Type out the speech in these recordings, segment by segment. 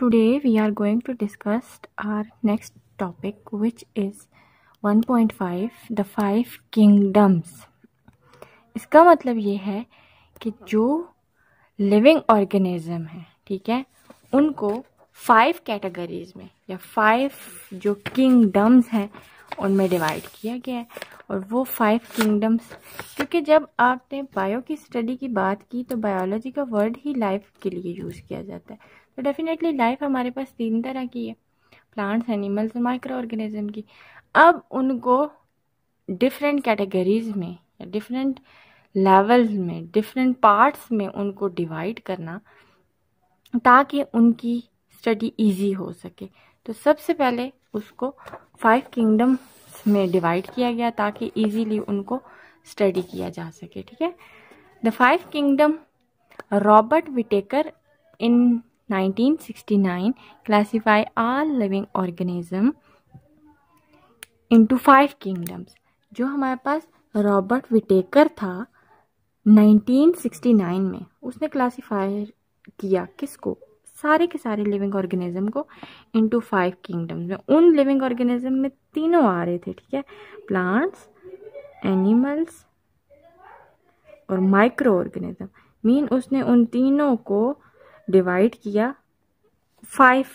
Today we are going to discuss our next topic which is 1.5 the five kingdoms. इसका मतलब ये है कि जो लिविंग ऑर्गेनिज्म है ठीक है उनको फाइव कैटेगरीज में या फाइव जो किंगडम्स हैं उनमें डिवाइड किया गया है और वो फाइव किंगडम्स क्योंकि जब आपने बायो की स्टडी की बात की तो बायोलॉजी का वर्ड ही लाइफ के लिए यूज़ किया जाता है तो डेफिनेटली लाइफ हमारे पास तीन तरह की है प्लांट्स एनिमल्स और माइक्रो ऑर्गेनिज्म की अब उनको डिफरेंट कैटेगरीज में या डिफरेंट लेवल्स में डिफरेंट पार्ट्स में उनको डिवाइड करना ताकि उनकी स्टडी ईजी हो सके तो सबसे पहले उसको फाइव किंगडम पार्ट्स में डिवाइड किया गया ताकि इजीली उनको स्टडी किया जा सके ठीक है the five kingdom Robert Whittaker in 1969 classify all living organism into five kingdoms जो हमारे पास रॉबर्ट विटेकर था 1969 में उसने क्लासीफाई किया किसको सारे के सारे लिविंग ऑर्गेनिज्म को इनटू फाइव किंगडम्स में उन लिविंग ऑर्गेनिज्म में तीनों आ रहे थे ठीक है प्लांट्स एनिमल्स और माइक्रो ऑर्गेनिज्म मीन उसने उन तीनों को डिवाइड किया फाइव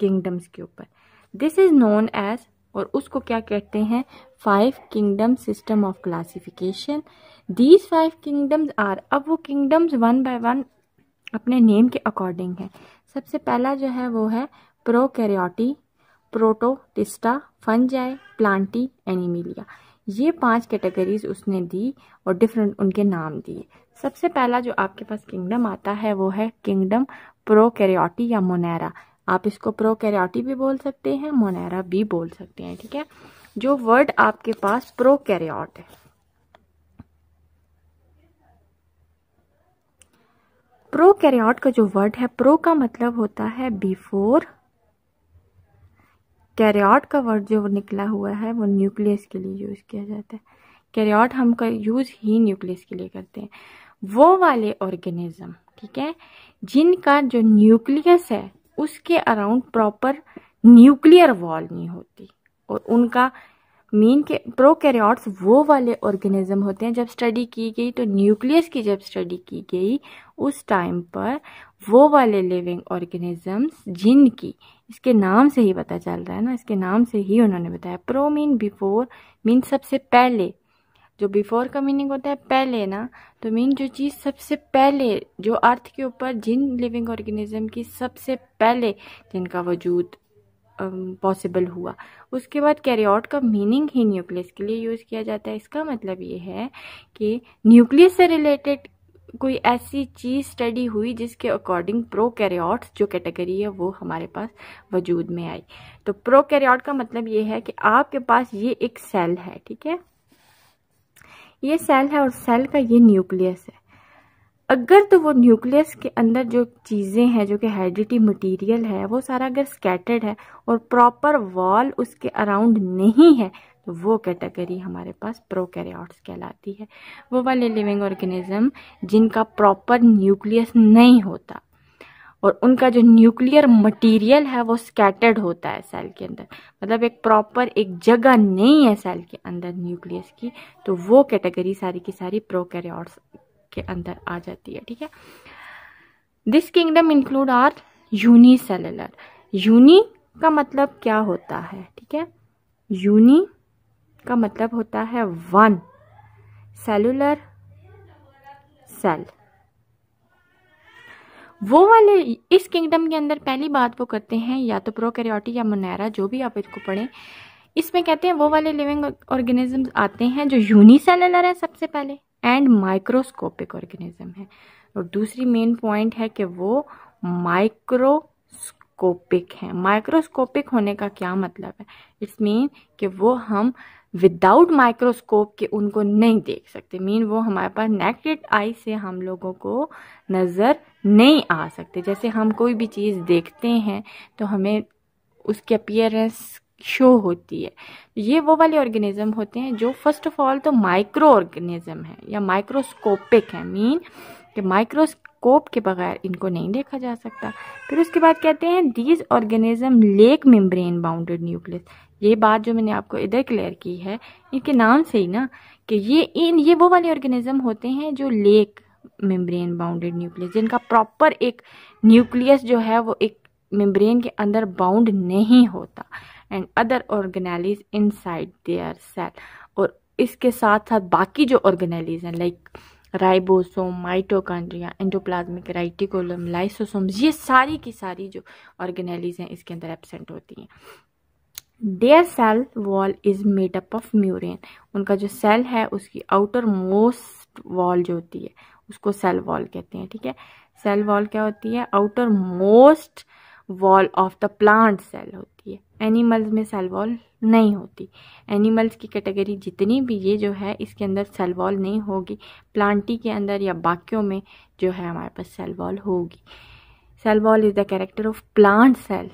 किंगडम्स के ऊपर दिस इज़ नोन एज और उसको क्या कहते हैं five kingdom system of classification these five kingdoms are अब वो किंगडम्स वन बाय वन अपने नेम के अकॉर्डिंग है सबसे पहला जो है वो है prokaryotae protoctista fungi plantae animalia ये पांच कैटेगरीज उसने दी और डिफरेंट उनके नाम दिए सबसे पहला जो आपके पास किंगडम आता है वो है किंगडम प्रोकैरियोटी या मोनेरा आप इसको प्रोकैरियोटी भी बोल सकते हैं मोनेरा भी बोल सकते हैं ठीक है जो वर्ड आपके पास प्रोकैरियोट है प्रो कैरियॉट का जो वर्ड है प्रो का मतलब होता है बिफोर कैरियॉट का वर्ड जो निकला हुआ है वो न्यूक्लियस के लिए यूज़ किया जाता है कैरियॉट हम का यूज़ ही न्यूक्लियस के लिए करते हैं वो वाले ऑर्गेनिज़म ठीक है जिनका जो न्यूक्लियस है उसके अराउंड प्रॉपर न्यूक्लियर वॉल नहीं होती और उनका मीन के प्रोकैरियोट्स वो वाले ऑर्गेनिज्म होते हैं जब स्टडी की गई तो न्यूक्लियस की जब स्टडी की गई उस टाइम पर वो वाले लिविंग ऑर्गेनिजम्स जिनकी इसके नाम से ही पता चल रहा है ना इसके नाम से ही उन्होंने बताया प्रो मीन बिफोर मीन सबसे पहले जो बिफोर का मीनिंग होता है पहले ना तो मीन जो चीज़ सबसे पहले जो अर्थ के ऊपर जिन लिविंग ऑर्गेनिज्म की सबसे पहले जिनका वजूद पॉसिबल um, हुआ उसके बाद कैरियोट का मीनिंग ही न्यूक्लियस के लिए यूज़ किया जाता है इसका मतलब ये है कि न्यूक्लियस से रिलेटेड कोई ऐसी चीज़ स्टडी हुई जिसके अकॉर्डिंग प्रो कैरियोट्स जो कैटेगरी है वो हमारे पास वजूद में आई तो प्रो कैरियोट का मतलब ये है कि आपके पास ये एक सेल है ठीक है ये सेल है और सेल का ये न्यूक्लियस है अगर तो वो न्यूक्लियस के अंदर जो चीज़ें हैं जो कि हाइड्रेटिव मटेरियल है वो सारा अगर स्कैटर्ड है और प्रॉपर वॉल उसके अराउंड नहीं है तो वो कैटेगरी हमारे पास प्रोकैरियोट्स कहलाती है वो वाले लिविंग ऑर्गेनिज्म जिनका प्रॉपर न्यूक्लियस नहीं होता और उनका जो न्यूक्लियर मटेरियल है वो स्कैटर्ड होता है सेल के अंदर मतलब एक प्रॉपर एक जगह नहीं है सेल के अंदर न्यूक्लियस की तो वो कैटेगरी सारी की सारी प्रोकैरियोट्स के अंदर आ जाती है ठीक है this kingdom include are unicellular uni का मतलब क्या होता है ठीक है यूनी का मतलब होता है वन सेलुलर सेल वो वाले इस किंगडम के अंदर पहली बात वो करते हैं या तो प्रोकैरियोटी या मोनेरा जो भी आप इसको पढ़ें इसमें कहते हैं वो वाले लिविंग ऑर्गेनिज्म आते हैं जो सेलुलर है सबसे पहले एंड माइक्रोस्कोपिक ऑर्गेनिज्म है और दूसरी मेन पॉइंट है कि वो माइक्रोस्कोपिक है माइक्रोस्कोपिक होने का क्या मतलब है इट्स मीन कि वो हम विदाउट माइक्रोस्कोप के उनको नहीं देख सकते मीन वो हमारे पास नेक्टेड आई से हम लोगों को नज़र नहीं आ सकते जैसे हम कोई भी चीज़ देखते हैं तो हमें उसके अपियरेंस शो होती है ये वो वाले ऑर्गेनिज्म होते हैं जो फर्स्ट ऑफ ऑल तो माइक्रो ऑर्गेनिज्म है या माइक्रोस्कोपिक है मीन कि माइक्रोस्कोप के बगैर इनको नहीं देखा जा सकता फिर उसके बाद कहते हैं these organism lack membrane bounded nucleus ये बात जो मैंने आपको इधर क्लियर की है इनके नाम से ही ना कि ये इन ये वो वाले ऑर्गेनिज्म होते हैं जो लेक मेम्ब्रेन बाउंडेड न्यूक्लियस जिनका प्रॉपर एक न्यूक्लियस जो है वो एक मेम्ब्रेन के अंदर बाउंड नहीं होता and other in inside their cell और इसके साथ साथ बाकी जो ऑर्गेनाइज हैं like ribosome mitochondria endoplasmic reticulum lysosome ये सारी की सारी जो ऑर्गेनाइज हैं इसके अंदर एबसेंट होती हैं their cell wall is made up of murein उनका जो सेल है उसकी आउटर मोस्ट वॉल जो होती है उसको सेल वॉल कहते हैं ठीक है सेल वॉल क्या होती है outermost wall of the plant cell होती है होती है एनिमल्स में सेलवॉल नहीं होती एनिमल्स की कैटेगरी जितनी भी ये जो है इसके अंदर सेलवॉल नहीं होगी प्लांटी के अंदर या बाकियों में जो है हमारे पास सेलवॉल होगी cell wall is the character of plant cell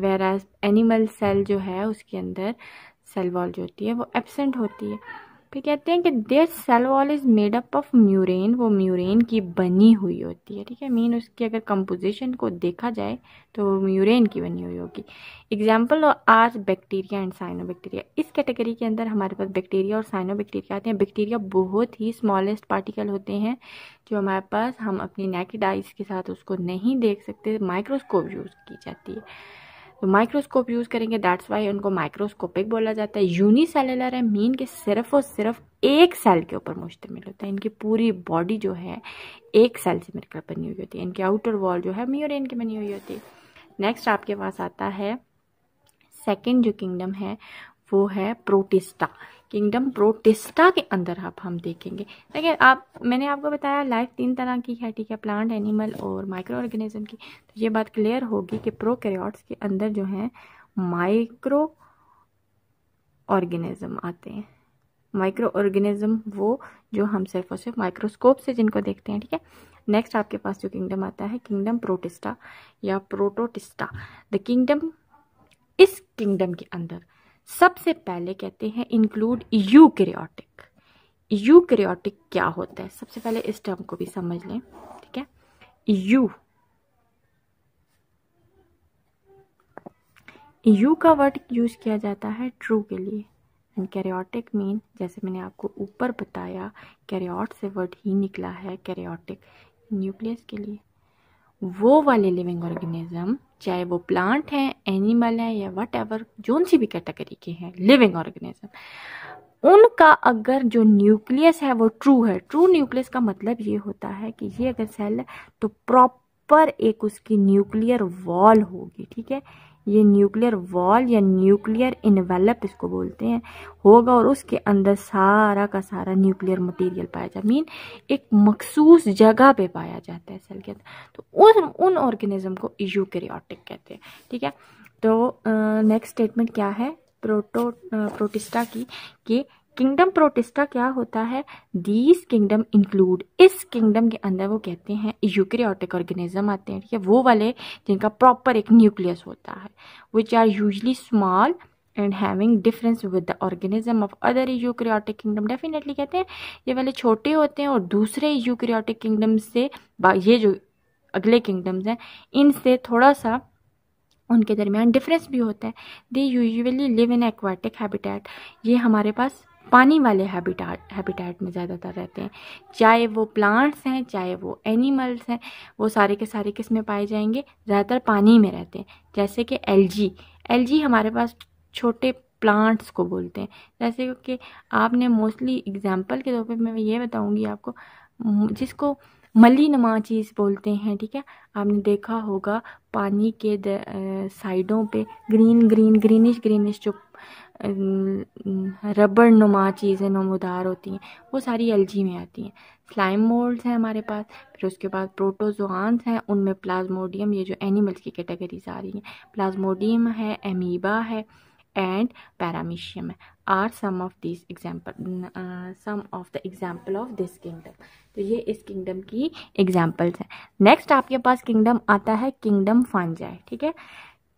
whereas animal cell जो है उसके अंदर सेल वॉल जो होती है वो एबसेंट होती है फिर कहते हैं कि their cell wall is made up of murein वो म्यूरेन की बनी हुई होती है ठीक है मीन उसकी अगर कंपोजिशन को देखा जाए तो वो म्यूरेन की बनी हुई होगी एग्जाम्पल आज बैक्टीरिया एंड साइनो बैक्टीरिया इस कैटेगरी के अंदर हमारे पास बैक्टीरिया और साइनो बैक्टीरिया आते हैं बैक्टीरिया बहुत ही स्मॉलेस्ट पार्टिकल होते हैं जो हमारे पास हम अपनी नेकेड आइज़ के साथ उसको नहीं देख सकते माइक्रोस्कोप यूज़ की जाती है तो माइक्रोस्कोप यूज़ करेंगे दैट्स वाई उनको माइक्रोस्कोपिक बोला जाता है यूनिसेलुलर है मीन के सिर्फ और सिर्फ एक सेल के ऊपर मुश्तमिल होता है इनकी पूरी बॉडी जो है एक सेल से मिलकर बनी हुई होती है इनके आउटर वॉल जो है म्यूरेन की बनी हुई होती है नेक्स्ट आपके पास आता है सेकेंड जो किंगडम है वो है प्रोटिस्टा किंगडम प्रोटेस्टा के अंदर आप हम देखेंगे देखिए आप मैंने आपको बताया लाइफ तीन तरह की है ठीक है प्लांट एनिमल और माइक्रो ऑर्गेनिज्म की तो ये बात क्लियर होगी कि प्रोकैरियोट्स के अंदर जो है माइक्रो ऑर्गेनिज्म आते हैं माइक्रो ऑर्गेनिज्म वो जो हम सिर्फ और सिर्फ माइक्रोस्कोप से जिनको देखते हैं ठीक है नेक्स्ट आपके पास जो किंगडम आता है किंगडम प्रोटिस्टा या प्रोटोटिस्टा द किंगडम इस किंगडम के अंदर सबसे पहले कहते हैं इंक्लूड यू यू यूक्रियोटिक क्या होता है सबसे पहले इस टर्म को भी समझ लें ठीक है यू यू का वर्ड यूज किया जाता है ट्रू के लिए एंड कैरियोटिक मीन जैसे मैंने आपको ऊपर बताया कैरियोट से वर्ड ही निकला है कैरियोटिक न्यूक्लियस के लिए वो वाले लिविंग ऑर्गेनिज्म चाहे वो प्लांट हैं एनिमल हैं या वट एवर जोन सी भी कैटेगरी के हैं लिविंग ऑर्गेनिज्म उनका अगर जो न्यूक्लियस है वो ट्रू है ट्रू न्यूक्लियस का मतलब ये होता है कि ये अगर सेल है तो प्रॉपर एक उसकी न्यूक्लियर वॉल होगी ठीक है ये न्यूक्लियर वॉल या न्यूक्लियर इन्वेलप इसको बोलते हैं होगा और उसके अंदर सारा का सारा न्यूक्लियर मटेरियल पाया जाता है मीन एक मखसूस जगह पे पाया जाता है सेल के अंदर तो उन उन ऑर्गेनिज्म को यूकेरियोटिक कहते हैं ठीक है तो नेक्स्ट स्टेटमेंट क्या है प्रोटो प्रोटिस्टा की कि किंगडम प्रोटिस्टा क्या होता है दीज किंगडम इंक्लूड इस किंगडम के अंदर वो कहते हैं यूक्रियाटिक ऑर्गेनिज्म आते हैं ठीक है वो वाले जिनका प्रॉपर एक न्यूक्लियस होता है which are usually small and having difference with the organism of other eukaryotic kingdom definitely कहते हैं ये वाले छोटे होते हैं और दूसरे यूक्रियाटिक किंगडम से ये जो अगले किंगडम्स हैं इनसे थोड़ा सा उनके दरमियान डिफरेंस भी होता है they usually live in aquatic habitat ये हमारे पास पानी वाले हैबिटाट हैबिटाट में ज़्यादातर रहते हैं चाहे वो प्लांट्स हैं चाहे वो एनिमल्स हैं वो सारे के सारे किस में पाए जाएंगे ज़्यादातर पानी में रहते हैं जैसे कि एलजी एलजी हमारे पास छोटे प्लांट्स को बोलते हैं जैसे कि आपने मोस्टली एग्जाम्पल के तौर पर मैं ये बताऊँगी आपको जिसको मली नमा चीज़ बोलते हैं ठीक है आपने देखा होगा पानी के साइडों पे ग्रीन ग्रीन ग्रीनिश ग्रीनिश जो रबड़ नुमा चीज़ें नमोदार होती हैं वो सारी एलजी में आती हैं स्लाइम मोल्ड्स हैं हमारे पास फिर उसके बाद प्रोटोजोआंस हैं उनमें प्लाज्मोडियम ये जो एनिमल्स की कैटेगरीज आ रही हैं प्लाज्मोडियम है एमीबा है एंड पैरामीशियम है are some of this example some of the example of this kingdom तो ये इस किंगडम की एग्जाम्पल्स हैं नेक्स्ट आपके पास किंगडम आता है किंगडम फंजाई ठीक है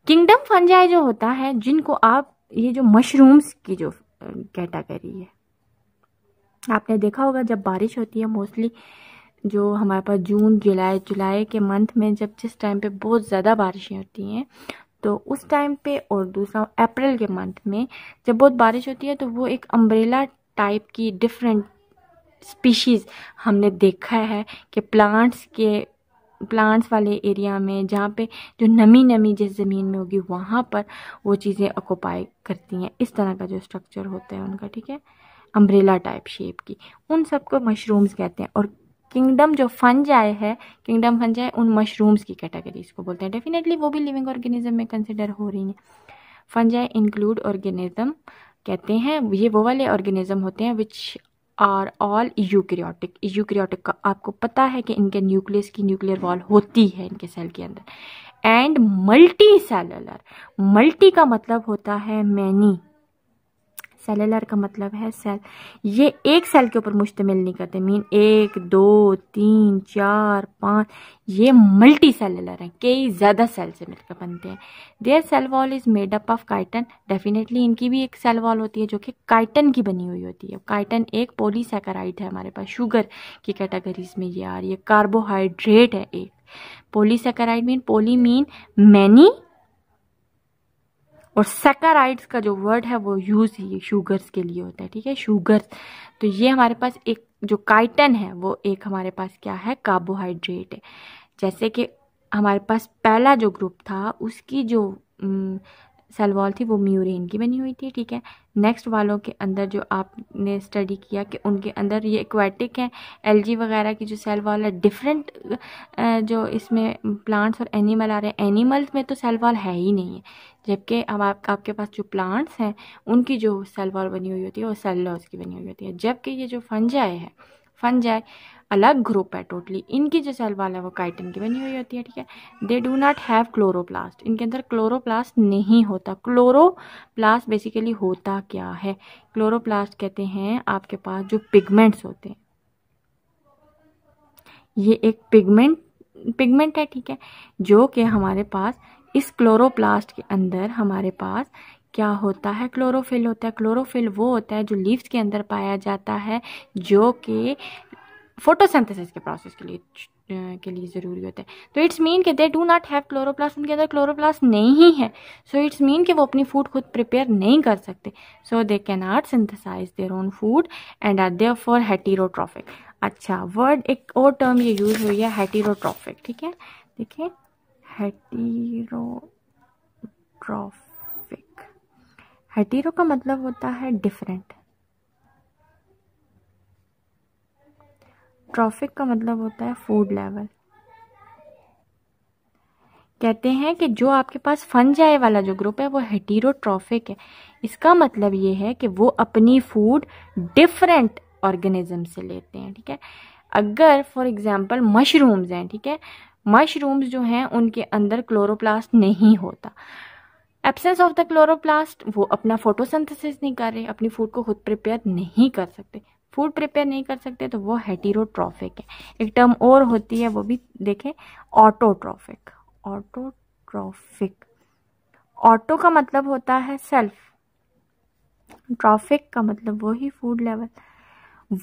किंगडम फंजाई जो होता है जिनको आप ये जो मशरूम्स की जो कैटागरी है आपने देखा होगा जब बारिश होती है मोस्टली जो हमारे पास जून जुलाई जुलाई के मंथ में जब जिस टाइम पे बहुत ज़्यादा बारिशें होती हैं तो उस टाइम पे और दूसरा अप्रैल के मंथ में जब बहुत बारिश होती है तो वो एक अम्ब्रेला टाइप की डिफरेंट स्पीशीज़ हमने देखा है कि प्लांट्स के प्लांट्स वाले एरिया में जहाँ पे जो नमी नमी जिस ज़मीन में होगी वहाँ पर वो चीज़ें ऑक्यूपाई करती हैं इस तरह का जो स्ट्रक्चर होता है उनका ठीक है अम्ब्रेला टाइप शेप की उन सबको मशरूम्स कहते हैं और किंगडम जो आए है किंगडम आए उन मशरूम्स की कैटेगरीज को बोलते हैं डेफिनेटली वो भी लिविंग ऑर्गेनिज्म में कंसिडर हो रही हैं फंजाई इंक्लूड ऑर्गेनिज्म कहते हैं ये वो वाले ऑर्गेनिज्म होते हैं which are all eukaryotic eukaryotic का आपको पता है कि इनके न्यूक्लियस की न्यूक्लियर वॉल होती है इनके सेल के अंदर एंड मल्टी सेलुलर मल्टी का मतलब होता है मैनी सेलुलर का मतलब है सेल ये एक सेल के ऊपर मुश्तमिल नहीं करते मीन एक दो तीन चार पाँच ये मल्टी सेलुलर हैं कई ज़्यादा सेल से मिलकर बनते हैं their cell wall is made up of chitin definitely इनकी भी एक सेल वॉल होती है जो कि काइटन की बनी हुई होती है काइटन एक पोलीसेकराइड है हमारे पास शुगर की कैटेगरीज में ये आ रही है कार्बोहाइड्रेट है एक polysaccharide mean poly mean many और सेकाराइड्स का जो वर्ड है वो यूज़ ही शुगर्स के लिए होता है ठीक है शुगर्स तो ये हमारे पास एक जो काइटन है वो एक हमारे पास क्या है कार्बोहाइड्रेट है जैसे कि हमारे पास पहला जो ग्रुप था उसकी जो सेल वॉल थी वो म्यूरिन की बनी हुई थी ठीक है नेक्स्ट वालों के अंदर जो आपने स्टडी किया कि उनके अंदर ये एक्वाटिक हैं एलजी वगैरह की जो सेल वॉल है डिफरेंट जो इसमें प्लांट्स और एनिमल आ रहे हैं एनिमल्स में तो सेल वॉल है ही नहीं है जबकि अब आप आपके पास जो प्लांट्स हैं उनकी जो सेल वॉल बनी हुई होती है वो सेल लॉस की बनी हुई होती है जबकि ये जो फंजाए है फन जाए अलग ग्रुप है टोटली इनकी जो सेल वाल है वो काइटिन की बनी हुई होती है ठीक है they do not have chloroplast इनके अंदर क्लोरोप्लास्ट नहीं होता क्लोरोप्लास्ट बेसिकली होता क्या है क्लोरोप्लास्ट कहते हैं आपके पास जो पिगमेंट्स होते हैं ये एक पिगमेंट पिगमेंट है ठीक है जो कि हमारे पास इस क्लोरोप्लास्ट के अंदर हमारे पास क्या होता है क्लोरोफिल होता है क्लोरोफिल वो होता है जो लीव्स के अंदर पाया जाता है जो कि फोटोसिंथेसिस के प्रोसेस के लिए के लिए ज़रूरी होता है तो इट्स मीन कि they do not have chloroplast उनके अंदर क्लोरोप्लास्ट नहीं है सो इट्स मीन कि वो अपनी फूड खुद प्रिपेयर नहीं कर सकते so they can not synthesize their own food and are therefore heterotrophic अच्छा वर्ड एक और टर्म ये यूज़ हुई है हेटीरोट्रॉफिक ठीक है देखिए हेटीरोट्रॉफिक हटीरो का मतलब होता है डिफरेंट ट्रॉफिक का मतलब होता है फूड लेवल कहते हैं कि जो आपके पास फन जाए वाला जो ग्रुप है वो हेटीरो ट्रॉफिक है इसका मतलब ये है कि वो अपनी फूड डिफरेंट ऑर्गेनिज्म से लेते हैं ठीक है अगर फॉर एग्ज़ाम्पल मशरूम्स हैं ठीक है मशरूम्स जो हैं उनके अंदर क्लोरोप्लास्ट नहीं होता एब्सेंस ऑफ द क्लोरोप्लास्ट वो अपना फोटोसिंथेसिस नहीं कर रहे अपनी फूड को खुद प्रिपेयर नहीं कर सकते फूड प्रिपेयर नहीं कर सकते तो वो हेटीरोट्रॉफिक है एक टर्म और होती है वो भी देखें ऑटोट्रॉफिक ऑटोट्रॉफिक ऑटो का मतलब होता है सेल्फ ट्रॉफिक का मतलब वो ही फूड लेवल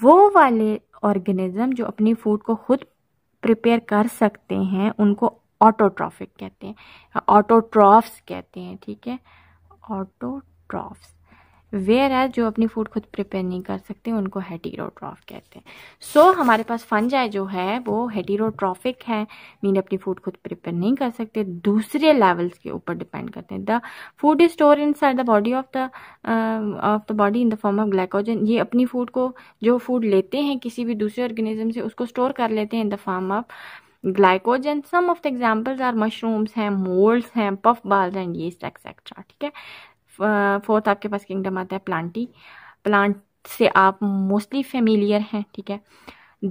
वो वाले ऑर्गेनिज्म जो अपनी फूड को खुद प्रिपेयर कर सकते हैं उनको ऑटोट्रॉफिक कहते हैं ऑटोट्रॉफ्स कहते हैं ठीक है ऑटोट्रॉफ्स वेयर है जो अपनी फूड खुद प्रिपेयर नहीं कर सकते उनको हेटीरोट्रॉफ कहते हैं सो so, हमारे पास फंजाई जो है वो हेटीरोट्रॉफिक है मीन अपनी फूड खुद प्रिपेयर नहीं कर सकते दूसरे लेवल्स के ऊपर डिपेंड करते हैं the food is store inside the body of the of the body in the form of glycogen ये अपनी फूड को जो फूड लेते हैं किसी भी दूसरे ऑर्गेनिज्म से उसको स्टोर कर लेते हैं in the form of glycogen some of the examples are mushrooms हैं मोल्ड्स हैं पफ बाल्स एंड ये एक्सेट्रा ठीक है फोर्थ uh, आपके पास किंगडम आता है प्लांटी प्लांट से आप मोस्टली फेमिलियर हैं ठीक है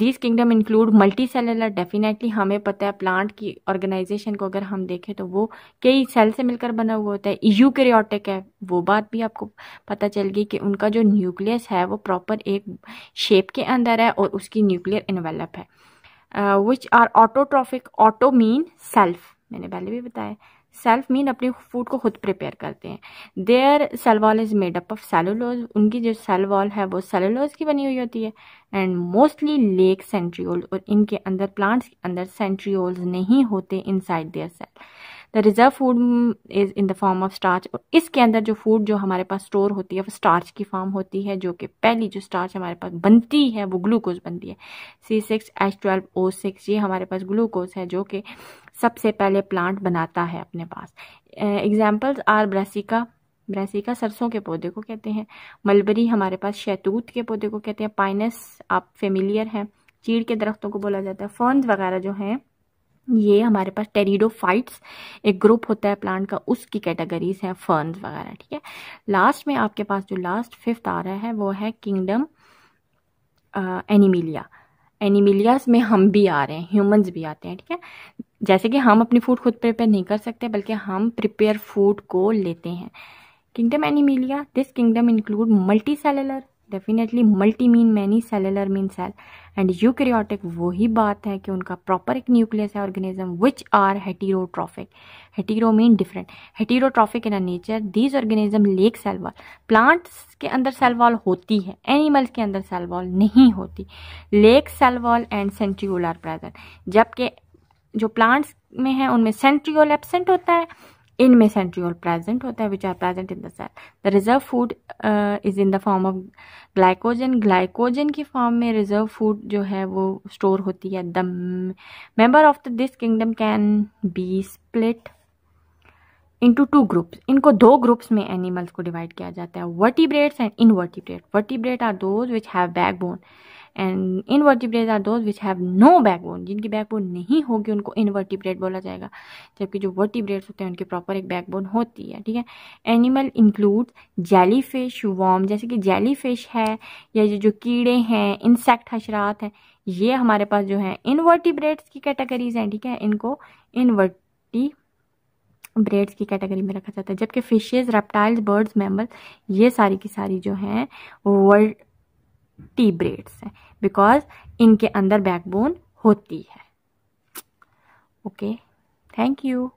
this kingdom include multi cellular definitely हमें पता है प्लांट की ऑर्गेनाइजेशन को अगर हम देखें तो वो कई सेल से मिलकर बना हुआ होता है क्रियाटिक है वो बात भी आपको पता चल गई कि उनका जो न्यूक्लियस है वो प्रॉपर एक शेप के अंदर है और उसकी न्यूक्लियर इन्वेलप है which are autotrophic auto mean self मैंने पहले भी बताया सेल्फ मीन अपने फूड को खुद प्रिपेयर करते हैं their cell wall is made up of cellulose उनकी जो सेल वॉल है वो सेलुलोज की बनी हुई होती है एंड मोस्टली लेक सेंट्रियोल और इनके अंदर प्लांट्स के अंदर सेंट्रियोल्स नहीं होते inside their cell the reserve food is in the form of starch और इसके अंदर जो फूड जो हमारे पास स्टोर होती है वो स्टार्च की फॉर्म होती है जो कि पहली जो स्टार्च हमारे पास बनती है वो ग्लूकोज बनती है C six H twelve O six ये हमारे पास ग्लूकोज है जो कि सबसे पहले प्लांट बनाता है अपने पास एग्जाम्पल्स आर ब्रेसिका ब्रेसिका सरसों के पौधे को कहते हैं मलबरी हमारे पास शैतूत के पौधे को कहते हैं पाइनस आप फेमिलियर हैं चीड़ के दरख्तों को बोला जाता है फॉन्स वगैरह जो हैं ये हमारे पास फाइट्स एक ग्रुप होता है प्लांट का उसकी कैटेगरीज है फर्न वगैरह ठीक है लास्ट में आपके पास जो लास्ट फिफ्थ आ रहा है वो है किंगडम एनिमिलिया एनिमिलियाज में हम भी आ रहे हैं ह्यूमंस भी आते हैं ठीक है जैसे कि हम अपनी फूड खुद प्रिपेयर नहीं कर सकते बल्कि हम प्रिपेयर फूड को लेते हैं kingdom Animalia this kingdom include multi cellular definitely multi mean many cellular mean cell and eukaryotic वही बात है कि उनका प्रॉपर एक न्यूक्लियस है organism which are heterotrophic hetero mean different heterotrophic in a nature these organism lack cell wall plants के अंदर cell wall होती है एनिमल्स के अंदर सेल वॉल नहीं होती lack cell wall and centriole are present जबकि जो प्लांट्स में है उनमें सेंट्रियोल एबसेंट होता है इनमें सेंट्रियोल प्रेजेंट होता है which are present in the cell the reserve food is in the form of glycogen glycogen की फॉर्म में रिजर्व फूड जो है वो स्टोर होती है the member of this kingdom can be split into two groups इनको दो groups में एनिमल्स को डिवाइड किया जाता है vertebrates and invertebrate vertebrate are those which have bone and invertebrate are those which have no backbone जिनकी backbone नहीं होगी उनको इनवर्टिब्रेट बोला जाएगा जबकि जो वर्टिब्रेट्स होते हैं उनके प्रॉपर एक बैकबोन होती है ठीक है animal include jelly fish worm जैसे कि जेली फिश है या जो जो कीड़े हैं इंसेक्ट हशरात हैं ये हमारे पास जो है इनवर्टिब्रेट्स की कैटेगरीज हैं ठीक है इनको इनवर्टी ब्रेड्स की कैटेगरी में रखा जाता है जबकि फिशेज रेप्टाइल्स बर्ड्स मैमल ये सारी की सारी जो हैं वर्ड टी ब्रेड्स हैं बिकॉज इनके अंदर बैकबोन होती है ओके थैंक यू